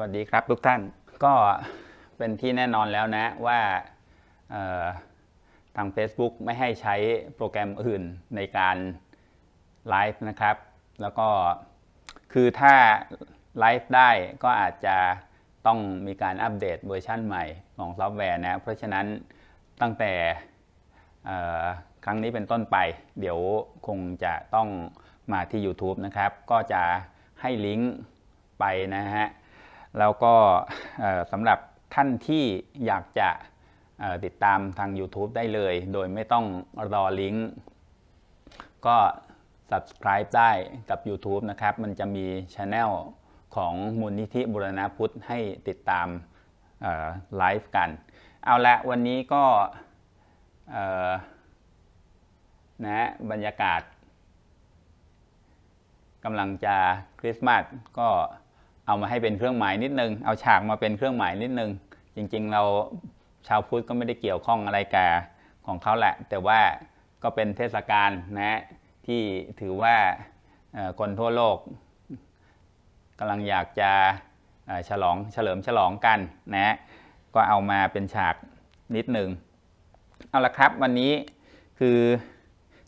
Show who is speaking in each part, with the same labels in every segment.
Speaker 1: วัสดีครับทุกท่าน ก็เป็นที่แน่นอนแล้วนะว่าทาง Facebook ไม่ให้ใช้โปรแกรมอื่นในการไลฟ์นะครับ แล้วก็คือถ้าไลฟ์ได้ก็อาจจะต้องมีการอัปเดตเวอร์ชันใหม่ของซอฟต์แวร์นะ เพราะฉะนั้นตั้งแต่ครั้งนี้เป็นต้นไป เดี๋ยวคงจะต้องมาที่ YouTube นะครับ ก็จะให้ลิงก์ไปนะฮะแล้วก็สำหรับท่านที่อยากจะติดตามทาง YouTube ได้เลย โดยไม่ต้องรอลิงก์ก็ subscribe ได้กับ YouTube นะครับ มันจะมีช anel ของมูลนิธิบุรณพุทธให้ติดตามไลฟ์กัน เอาละวันนี้ก็นะบรรยากาศกำลังจะคริสต์มาสก็เอามาให้เป็นเครื่องหมายนิดนึง เอาฉากมาเป็นเครื่องหมายนิดนึง จริง ๆ เราชาวพุทธก็ไม่ได้เกี่ยวข้องอะไรกับของเขาแหละ แต่ว่าก็เป็นเทศกาลนะที่ถือว่าคนทั่วโลกกำลังอยากจะฉลองเฉลิมฉลองกันนะก็เอามาเป็นฉากนิดหนึ่งเอาละครับวันนี้คือ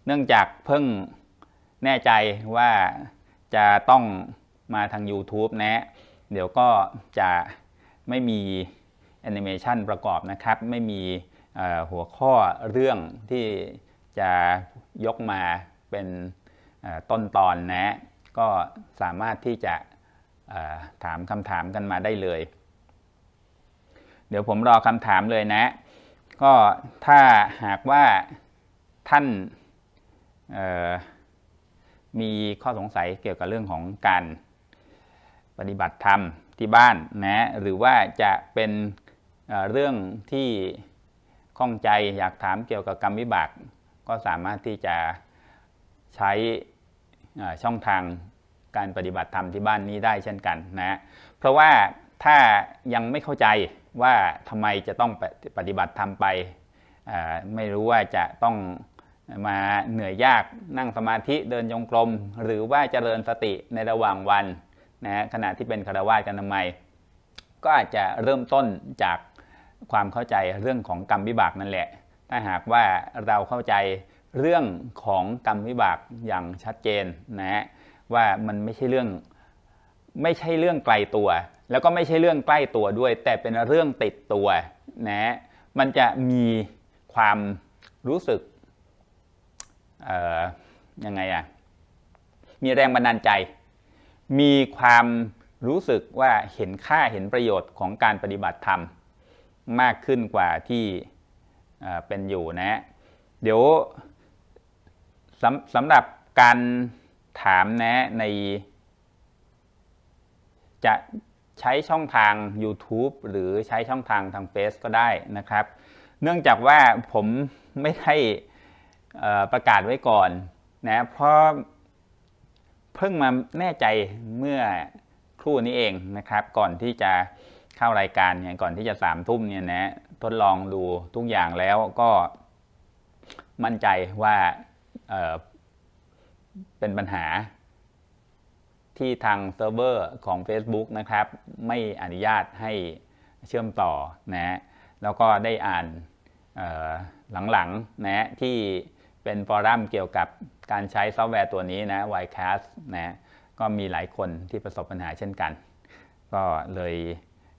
Speaker 1: เนื่องจากเพิ่งแน่ใจว่าจะต้องมาทาง YouTube นะ เดี๋ยวก็จะไม่มีแอนิเมชันประกอบนะครับ ไม่มีหัวข้อเรื่องที่จะยกมาเป็นต้นตอนนะ ก็สามารถที่จะถามคำถามกันมาได้เลย เดี๋ยวผมรอคำถามเลยนะก็ถ้าหากว่าท่านมีข้อสงสัยเกี่ยวกับเรื่องของการปฏิบัติธรรมที่บ้านนะหรือว่าจะเป็นเรื่องที่ข้องใจอยากถามเกี่ยวกับกรรมวิบาก ก็สามารถที่จะใช้ช่องทางการปฏิบัติธรรมที่บ้านนี้ได้เช่นกันนะเพราะว่าถ้ายังไม่เข้าใจว่าทำไมจะต้องปฏิบัติธรรมไปไม่รู้ว่าจะต้องมาเหนื่อยยากนั่งสมาธิเดินยงกลม หรือว่าเจริญสติในระหว่างวันนะขณะที่เป็นคารวาสกันทำไมก็อาจจะเริ่มต้นจากความเข้าใจเรื่องของกรรมวิบากนั่นแหละ ถ้าหากว่าเราเข้าใจเรื่องของกรรมวิบากอย่างชัดเจนนะฮะว่ามันไม่ใช่เรื่องไม่ใช่เรื่องไกลตัว แล้วก็ไม่ใช่เรื่องใกล้ตัวด้วย แต่เป็นเรื่องติดตัวนะมันจะมีความรู้สึกยังไงอะมีแรงบันดาลใจมีความรู้สึกว่าเห็นค่าเห็นประโยชน์ของการปฏิบัติธรรมมากขึ้นกว่าที่เป็นอยู่นะ เดี๋ยวสำสำหรับการถามนะใน จะใช้ช่องทาง YouTube หรือใช้ช่องทางทางเฟซก็ได้นะครับ เนื่องจากว่าผมไม่ได้ประกาศไว้ก่อนนะเพราะเพิ่งมาแน่ใจเมื่อครู่นี้เองนะครับ ก่อนที่จะเข้ารายการเนี่ยก่อนที่จะสามทุ่มเนี่ยนะทดลองดูทุกอย่างแล้วก็ มั่นใจว่าเเป็นปัญหา ที่ทางเซิร์ฟเวอร์ของ Facebook นะครับ ไม่อนุญาตให้เชื่อมต่อนะแล้วก็ได้อ่านหลังๆนะที่เป็นฟอรัมเกี่ยวกับการใช้ซอฟต์แวร์ตัวนี้นะ Ycast นะก็มีหลายคนที่ประสบปัญหาเช่นกัน ก็เลย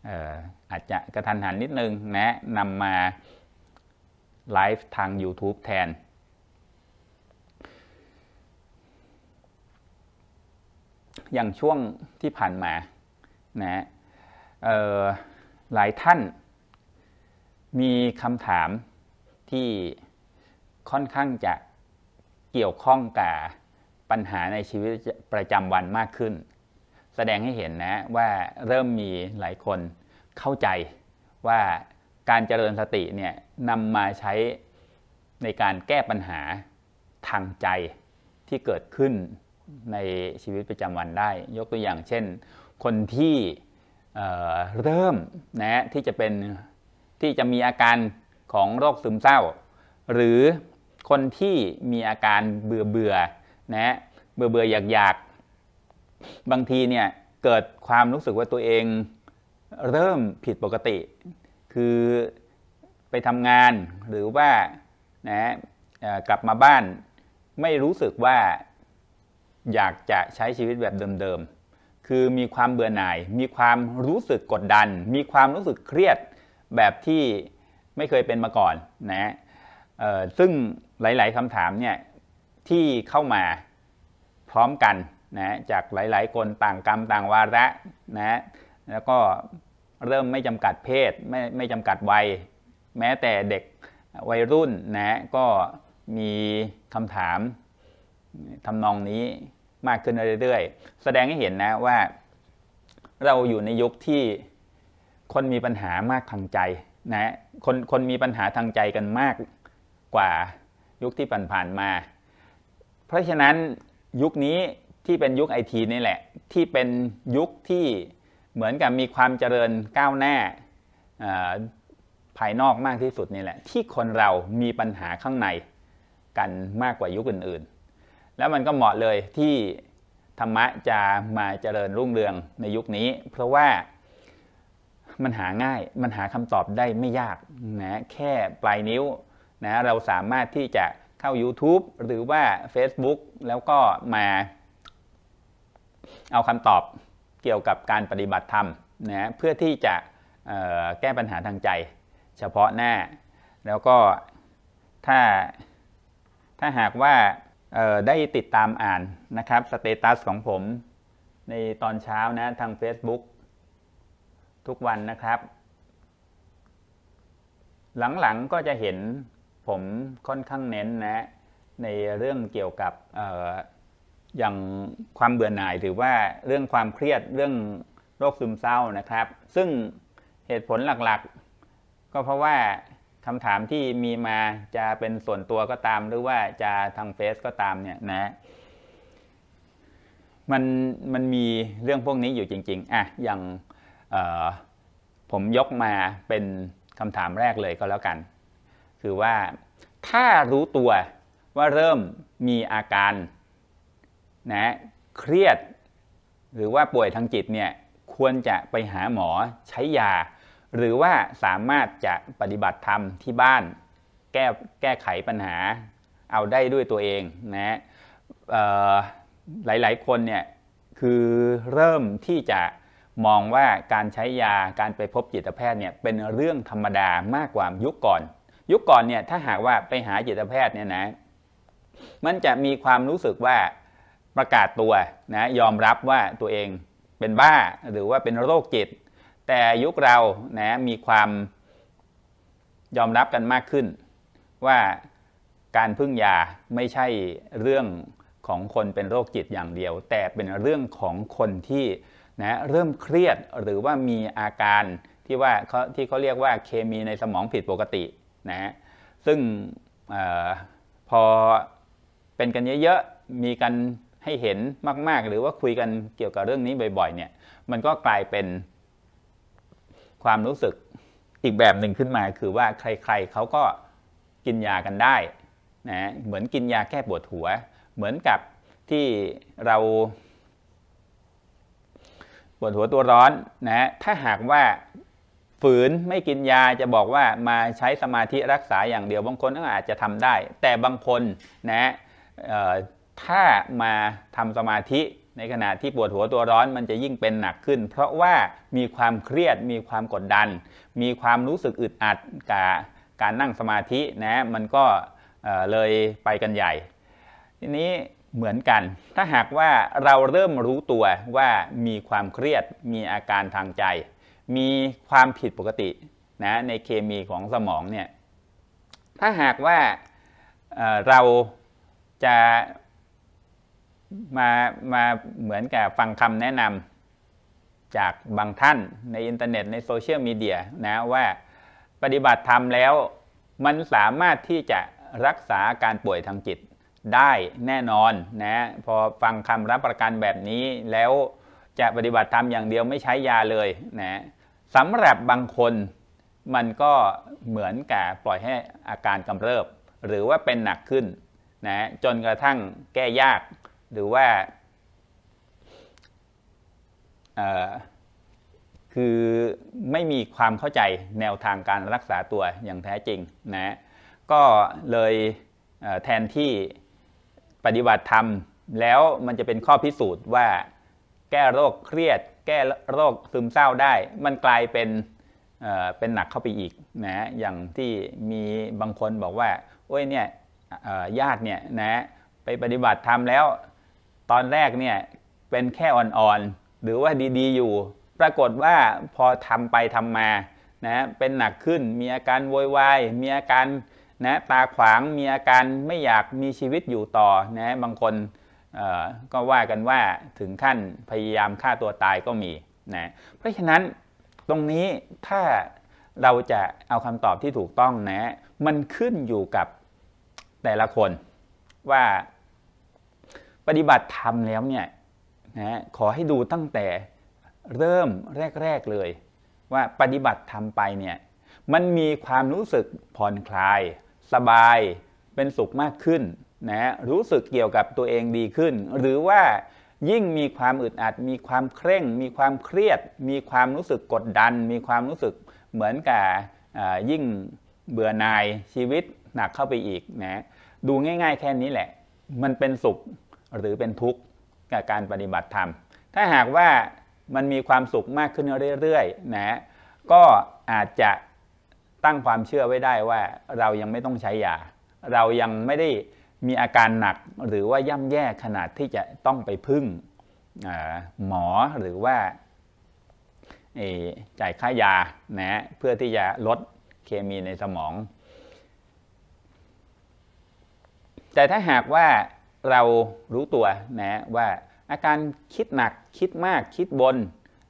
Speaker 1: เอออาจจะกระทันหันนิดนึงนะนำมาไลฟ์ทาง YouTube แทน อย่างช่วงที่ผ่านมานะหลายท่านมีคำถามที่ค่อนข้างจะเกี่ยวข้องกับปัญหาในชีวิตประจำวันมากขึ้น แสดงให้เห็นนะว่าเริ่มมีหลายคนเข้าใจว่าการเจริญสติเนี่ยนำมาใช้ในการแก้ปัญหาทางใจที่เกิดขึ้นในชีวิตประจำวันได้ ยกตัวอย่างเช่น คนที่เเริ่มนะที่จะเป็นที่จะมีอาการของโรคซึมเศร้า หรือคนที่มีอาการเบื่อเบื่อนะเบื่อเบื่ออยากอยาก บางทีเนี่ยเกิดความรู้สึกว่าตัวเองเริ่มผิดปกติ คือไปทำงานหรือว่านะกลับมาบ้านไม่รู้สึกว่าอยากจะใช้ชีวิตแบบเดิมๆ คือมีความเบื่อหน่าย มีความรู้สึกกดดัน มีความรู้สึกเครียดแบบที่ไม่เคยเป็นมาก่อน นะซึ่งหลาย ๆคำถามเนี่ยที่เข้ามาพร้อมกันนะ จากหลายๆ คนต่างกรรมต่างวาระนะแล้วก็เริ่มไม่จำกัดเพศไม่ไม่จำกัดวัย แม้แต่เด็กวัยรุ่นนะก็มีคำถามทำนองนี้มากขึ้นเรื่อย ๆ แสดงให้เห็นนะว่า เราอยู่ในยุคที่คนมีปัญหามากทางใจนะคนคนมีปัญหาทางใจกันมากกว่ายุคที่ผ่านๆมา เพราะฉะนั้นยุคนี้ที่เป็นยุคไอทีนี่แหละ ที่เป็นยุคที่เหมือนกับมีความเจริญก้าวหน้าภายนอกมากที่สุดนี่แหละที่คนเรามีปัญหาข้างในกันมากกว่ายุคอื่นๆแล้วมันก็เหมาะเลยที่ธรรมะจะมาเจริญรุ่งเรืองในยุคนี้เพราะว่า มันหาง่ายมันหาคำตอบได้ไม่ยากนะแค่ปลายนิ้วนะเราสามารถที่จะเข้า YouTube หรือว่า Facebook แล้วก็มา เอาคำตอบเกี่ยวกับการปฏิบัติธรรมนะเพื่อที่จะแก้ปัญหาทางใจเฉพาะหน้าแล้วก็ ถ้าถ้าหากว่าได้ติดตามอ่านนะครับสเตตัสของผม ในตอนเช้านะทาง Facebook ทุกวันนะครับ หลังๆก็จะเห็นผมค่อนข้างเน้นนะในเรื่องเกี่ยวกับอย่างความเบื่อหน่ายหรือว่าเรื่องความเครียดเรื่องโรคซึมเศร้านะครับ ซึ่งเหตุผลหลักๆ ก็เพราะว่าคำถามที่มีมาจะเป็นส่วนตัวก็ตามหรือว่าจะทางเฟซก็ตามเนี่ยนะมันมันมีเรื่องพวกนี้อยู่จริงๆอ่ะอย่างผมยกมาเป็นคำถามแรกเลยก็แล้วกันคือว่าถ้ารู้ตัวว่าเริ่มมีอาการนะเครียดหรือว่าป่วยทางจิตเนี่ยควรจะไปหาหมอใช้ยา หรือว่าสามารถจะปฏิบัติธรรมที่บ้านแก้แก้ไขปัญหาเอาได้ด้วยตัวเองนะหลายหลายคนเนี่ยคือเริ่มที่จะมองว่าการใช้ยาการไปพบจิตแพทย์เนี่ยเป็นเรื่องธรรมดามากกว่ายุคก่อนยุคก่อนเนี่ยถ้าหากว่าไปหาจิตแพทย์เนี่ยนะ มันจะมีความรู้สึกว่าประกาศตัวนะยอมรับว่าตัวเองเป็นบ้า หรือว่าเป็นโรคจิต แต่ยุคเรานะมีความยอมรับกันมากขึ้นว่าการพึ่งยาไม่ใช่เรื่องของคนเป็นโรคจิตอย่างเดียว แต่เป็นเรื่องของคนที่นะเริ่มเครียดหรือว่ามีอาการที่ว่าที่เขาเรียกว่าเคมีในสมองผิดปกตินะฮะซึ่งอพอเป็นกันเยอะๆ มีกันให้เห็นมากๆ หรือว่าคุยกันเกี่ยวกับเรื่องนี้บ่อยๆ เนี่ย มันก็กลายเป็นความรู้สึกอีกแบบหนึ่งขึ้นมา คือว่าใครๆเขาก็กินยากันได้นะเหมือนกินยาแก้ปวดหัว เหมือนกับที่เราปวดหัวตัวร้อนนะ ถ้าหากว่าฝืน ไม่กินยาจะบอกว่ามาใช้สมาธิรักษาอย่างเดียวบางคนก็อาจจะทำได้ แต่บางคนนะถ้ามาทำสมาธิในขณะที่ปวดหัวตัวร้อนมันจะยิ่งเป็นหนักขึ้น เพราะว่ามีความเครียดมีความกดดัน มีความรู้สึกอึดอัดกับการนั่งสมาธินะมันก็เลยไปกันใหญ่ทีนี้เหมือนกัน ถ้าหากว่าเราเริ่มรู้ตัวว่ามีความเครียดมีอาการทางใจมีความผิดปกตินะในเคมีของสมองเนี่ย ถ้าหากว่าเราจะมามาเหมือนกับฟังคำแนะนำจากบางท่านในอินเทอร์เน็ตในโซเชียลมีเดียนะ ว่าปฏิบัติธรรมแล้วมันสามารถที่จะรักษาการป่วยทางจิตได้แน่นอนนะพอฟังคำรับประกันแบบนี้แล้วจะปฏิบัติธรรมอย่างเดียวไม่ใช้ยาเลยนะสำหรับบางคนมันก็เหมือนกับปล่อยให้อาการกำเริบ หรือว่าเป็นหนักขึ้นนะจนกระทั่งแก้ยากหรือว่าคือไม่มีความเข้าใจแนวทางการรักษาตัวอย่างแท้จริงนะก็เลยแทนที่ปฏิบัติธรรม แล้วมันจะเป็นข้อพิสูจน์ว่าแก้โรคเครียดแก้โรคซึมเศร้าได้ มันกลายเป็นเป็นหนักเข้าไปอีกนะอย่างที่มีบางคนบอกว่าโอ้ยเนี่ยญาติเนี่ยนะไปปฏิบัติธรรมแล้ว ตอนแรกเนี่ยเป็นแค่อ่อนๆ หรือว่าดีๆอยู่ ปรากฏว่าพอทำไปทำมานะเป็นหนักขึ้น มีอาการโวยวายมีอาการนะตาขวาง มีอาการไม่อยากมีชีวิตอยู่ต่อนะบางคนก็ว่ากันว่าถึงขั้นพยายามฆ่าตัวตายก็มีนะเพราะฉะนั้นตรงนี้ถ้าเราจะเอาคำตอบที่ถูกต้องนะมันขึ้นอยู่กับแต่ละคนว่าปฏิบัติธรรมแล้วเนี่ยนะขอให้ดูตั้งแต่เริ่มแรก ๆ เลย ว่าปฏิบัติธรรมไปเนี่ยมันมีความรู้สึกผ่อนคลาย สบายเป็นสุขมากขึ้นนะรู้สึกเกี่ยวกับตัวเองดีขึ้น หรือว่ายิ่งมีความอึดอัด มีความเคร่ง มีความเครียด มีความรู้สึกกดดัน มีความรู้สึกเหมือนกับยิ่งเบื่อหน่ายชีวิตหนักเข้าไปอีกนะดูง่ายๆแค่นี้แหละ มันเป็นสุขหรือเป็นทุกข์กับการปฏิบัติธรรม ถ้าหากว่ามันมีความสุขมากขึ้นเรื่อยๆนะก็อาจจะตั้งความเชื่อไว้ได้ว่าเรายังไม่ต้องใช้ยาเรายังไม่ได้มีอาการหนักหรือว่าย่ำแย่ขนาดที่จะต้องไปพึ่ง หมอหรือว่าจ่ายค่ายานะเพื่อที่จะลดเคมีในสมอง แต่ถ้าหากว่าเรารู้ตัวนะว่าอาการคิดหนักคิดมากคิดบน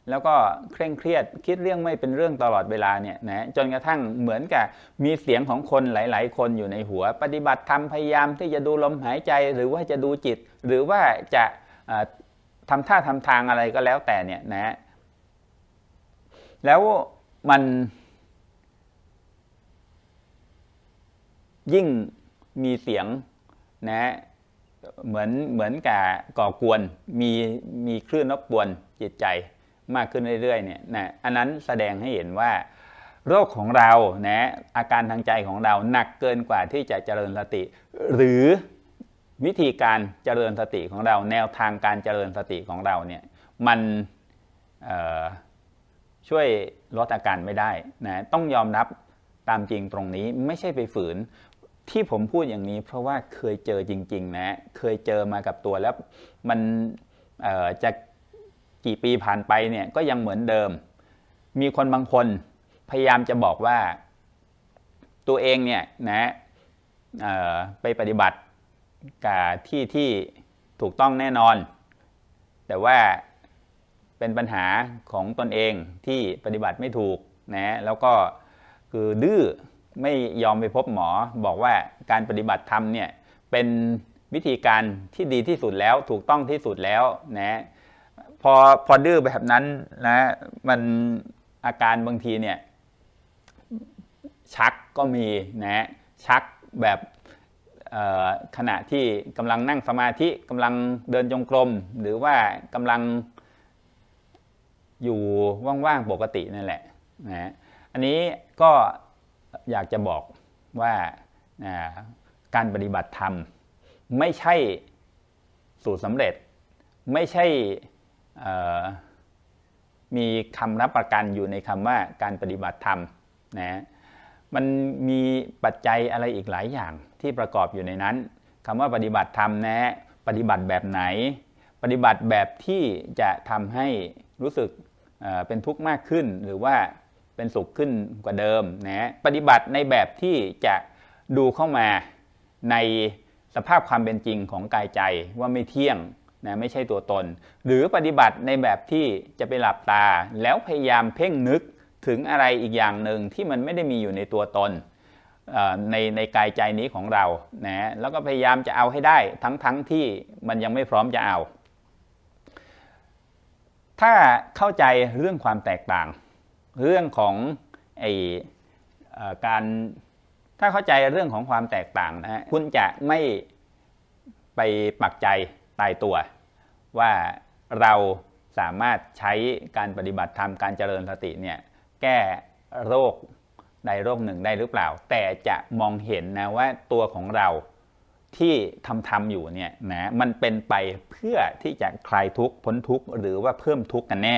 Speaker 1: แล้วก็เคร่งเครียดคิดเรื่องไม่เป็นเรื่องตลอดเวลาเนี่ยนะจนกระทั่งเหมือนกับ มีเสียงของคนหลาย ๆ คนอยู่ในหัว ปฏิบัติธรรมพยายามที่จะดูลมหายใจหรือว่าจะดูจิต หรือว่าจะทำท่าทำทางอะไรก็แล้วแต่เนี่ยนะ แล้วมัน ยิ่งมีเสียงนะเหมือนเหมือนกับก่อกวนมีมีคลื่นรบกวนจิตใจมากขึ้นเรื่อยๆ เนี่ยนะอันนั้นแสดงให้เห็นว่าโรคของเรานะอาการทางใจของเราหนักเกินกว่าที่จะเจริญสติ หรือวิธีการเจริญสติของเรา แนวทางการเจริญสติของเราเนี่ย มันช่วยลดอาการไม่ได้นะต้องยอมรับตามจริงตรงนี้ ไม่ใช่ไปฝืน ที่ผมพูดอย่างนี้ เพราะว่าเคยเจอจริงๆนะเคยเจอมากับตัวแล้วมันจะกี่ปีผ่านไปเนี่ยก็ยังเหมือนเดิม มีคนบางคนพยายามจะบอกว่าตัวเองเนี่ยนะไปปฏิบัติกับที่ที่ถูกต้องแน่นอน แต่ว่าเป็นปัญหาของตนเองที่ปฏิบัติไม่ถูกนะแล้วก็คือดื้อไม่ยอมไปพบหมอ บอกว่าการปฏิบัติธรรมเนี่ยเป็นวิธีการที่ดีที่สุดแล้วถูกต้องที่สุดแล้วนะพอพอดื้อแบบนั้นนะมันอาการบางทีเนี่ยชักก็มีนะชักแบบขณะที่กำลังนั่งสมาธิกำลังเดินจงกรม หรือว่ากำลังอยู่ว่าง ๆ ปกตินั่นแหละนะอันนี้ก็อยากจะบอกว่าการปฏิบัติธรรม ไม่ใช่สูตรสำเร็จไม่ใช่มีคำรับประกันอยู่ในคำว่าการปฏิบัติธรรมนะมันมีปัจจัยอะไรอีกหลายอย่างที่ประกอบอยู่ในนั้นคำว่าปฏิบัติธรรมนะปฏิบัติแบบไหน ปฏิบัติแบบที่จะทำให้รู้สึกเป็นทุกข์มากขึ้น หรือว่าเป็นสุขขึ้นกว่าเดิมนะปฏิบัติในแบบที่จะดูเข้ามาในสภาพความเป็นจริงของกายใจว่าไม่เที่ยงนะไม่ใช่ตัวตนหรือปฏิบัติในแบบที่จะไปหลับตาแล้วพยายามเพ่งนึกถึงอะไรอีกอย่างหนึ่งที่มันไม่ได้มีอยู่ในตัวตน ในในกายใจนี้ของเรานะแล้วก็พยายามจะเอาให้ได้ทั้งทั้งที่มันยังไม่พร้อมจะเอา ถ้าเข้าใจเรื่องความแตกต่าง เรื่องของไอการถ้าเข้าใจเรื่องของความแตกต่างนะคุณจะไม่ไปปักใจตายตัวว่าเราสามารถใช้การปฏิบัติธรรมการเจริญสติเนี่ยแก้โรคใดโรคหนึ่งได้หรือเปล่า แต่จะมองเห็นนะว่าตัวของเราที่ทำทำอยู่เนี่ยนะมันเป็นไปเพื่อที่จะคลายทุกข์พ้นทุกข์หรือว่าเพิ่มทุกข์กันแน่